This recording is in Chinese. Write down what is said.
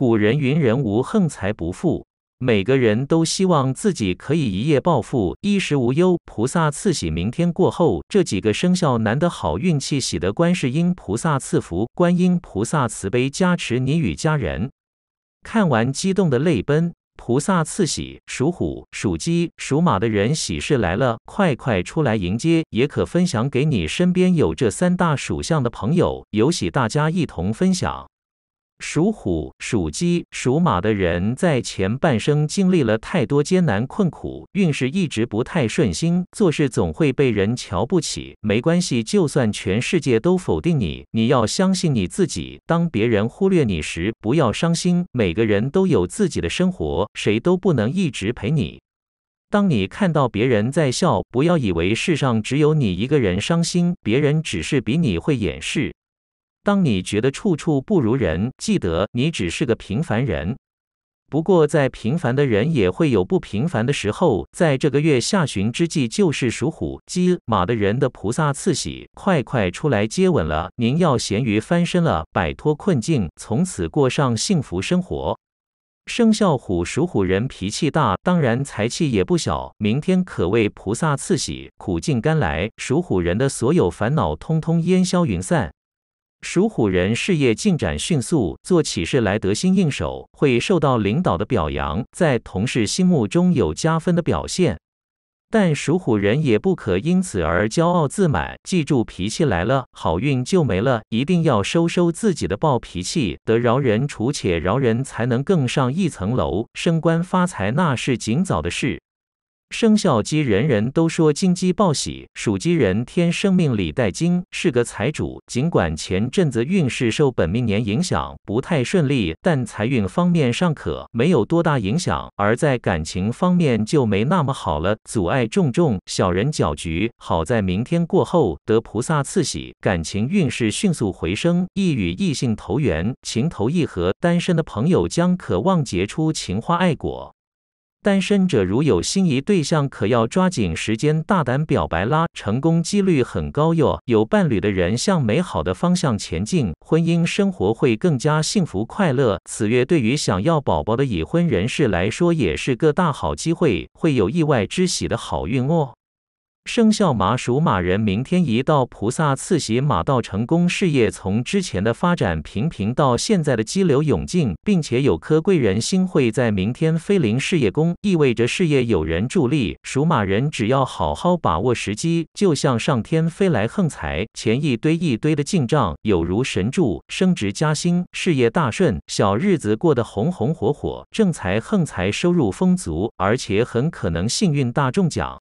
古人云：“人无横财不富。”每个人都希望自己可以一夜暴富，衣食无忧。菩萨赐喜，明天过后，这几个生肖难得好运气，喜得观世音菩萨赐福。观音菩萨慈悲加持你与家人。看完激动的泪奔，菩萨赐喜，属虎、属鸡、属马的人喜事来了，快快出来迎接！也可分享给你身边有这三大属相的朋友，有喜大家一同分享。属虎、属鸡、属马的人，在前半生经历了太多艰难困苦，运势一直不太顺心，做事总会被人瞧不起。没关系，就算全世界都否定你，你要相信你自己。当别人忽略你时，不要伤心。每个人都有自己的生活，谁都不能一直陪你。当你看到别人在笑，不要以为世上只有你一个人伤心，别人只是比你会掩饰。当你觉得处处不如人，记得你只是个平凡人。不过，在平凡的人也会有不平凡的时候。在这个月下旬之际，就是属虎、鸡、马的人的菩萨赐喜，快快出来接吻了！您要咸鱼翻身了，摆脱困境，从此过上幸福生活。生肖虎属虎人脾气大，当然财气也不小。明天可谓菩萨赐喜，苦尽甘来，属虎人的所有烦恼通通烟消云散。属虎人事业进展迅速，做起事来得心应手，会受到领导的表扬，在同事心目中有加分的表现。但属虎人也不可因此而骄傲自满，记住脾气来了，好运就没了，一定要收收自己的暴脾气。得饶人处且饶人，才能更上一层楼，升官发财那是尽早的事。生肖鸡，人人都说金鸡报喜，属鸡人天生命里带金，是个财主。尽管前阵子运势受本命年影响不太顺利，但财运方面尚可，没有多大影响。而在感情方面就没那么好了，阻碍重重，小人搅局。好在明天过后得菩萨赐喜，感情运势迅速回升，易与异性投缘，情投意合。单身的朋友将渴望结出情花爱果。单身者如有心仪对象，可要抓紧时间大胆表白啦，成功几率很高哟。有伴侣的人向美好的方向前进，婚姻生活会更加幸福快乐。此月对于想要宝宝的已婚人士来说，也是个大好机会，会有意外之喜的好运哦。生肖马属马人，明天一道菩萨赐喜，马到成功，事业从之前的发展平平到现在的激流勇进，并且有颗贵人星会在明天飞临事业宫，意味着事业有人助力。属马人只要好好把握时机，就像上天飞来横财，钱一堆一堆的进账，有如神助，升职加薪，事业大顺，小日子过得红红火火，正财横财收入丰足，而且很可能幸运大中奖。